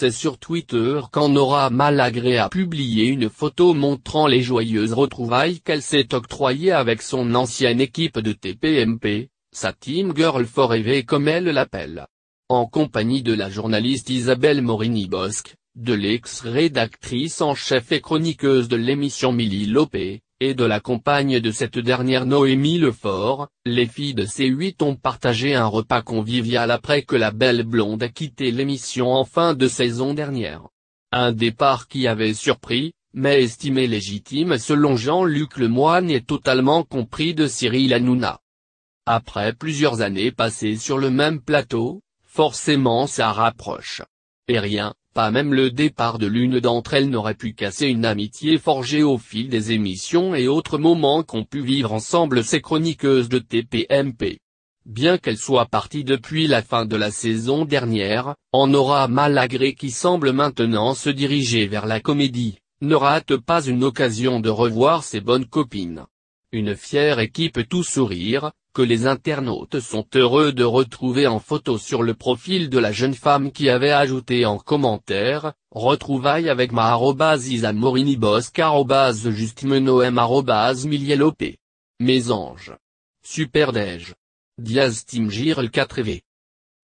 C'est sur Twitter aura Malagré a publié une photo montrant les joyeuses retrouvailles qu'elle s'est octroyées avec son ancienne équipe de TPMP, sa Team Girl Forever comme elle l'appelle. En compagnie de la journaliste Isabelle Morini-Bosque, de l'ex-rédactrice en chef et chroniqueuse de l'émission Milly Lopé, et de la compagne de cette dernière Noémie Lefort, les filles de C8 ont partagé un repas convivial après que la belle blonde a quitté l'émission en fin de saison dernière. Un départ qui avait surpris, mais estimé légitime selon Jean-Luc Lemoyne et totalement compris de Cyril Hanouna. Après plusieurs années passées sur le même plateau, forcément ça rapproche. Et rien, pas même le départ de l'une d'entre elles n'aurait pu casser une amitié forgée au fil des émissions et autres moments qu'ont pu vivre ensemble ces chroniqueuses de TPMP. Bien qu'elle soit partie depuis la fin de la saison dernière, en aura Malagré qui semble maintenant se diriger vers la comédie, ne rate pas une occasion de revoir ses bonnes copines. Une fière équipe tout sourire, que les internautes sont heureux de retrouver en photo sur le profil de la jeune femme qui avait ajouté en commentaire, retrouvailles avec ma @isamorinibosque justmenoem milielop. Mes anges. Super Dej. Diaz Team 4V.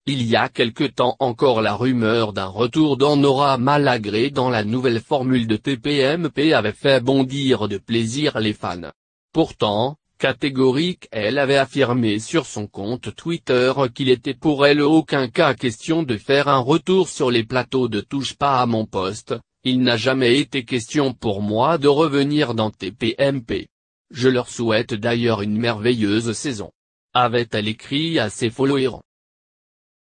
Il y a quelque temps encore la rumeur d'un retour d'Anora Malagré dans la nouvelle formule de TPMP avait fait bondir de plaisir les fans. Pourtant, catégorique elle avait affirmé sur son compte Twitter qu'il était pour elle aucun cas question de faire un retour sur les plateaux de touche pas à mon poste, il n'a jamais été question pour moi de revenir dans TPMP. Je leur souhaite d'ailleurs une merveilleuse saison. Avait-elle écrit à ses followers.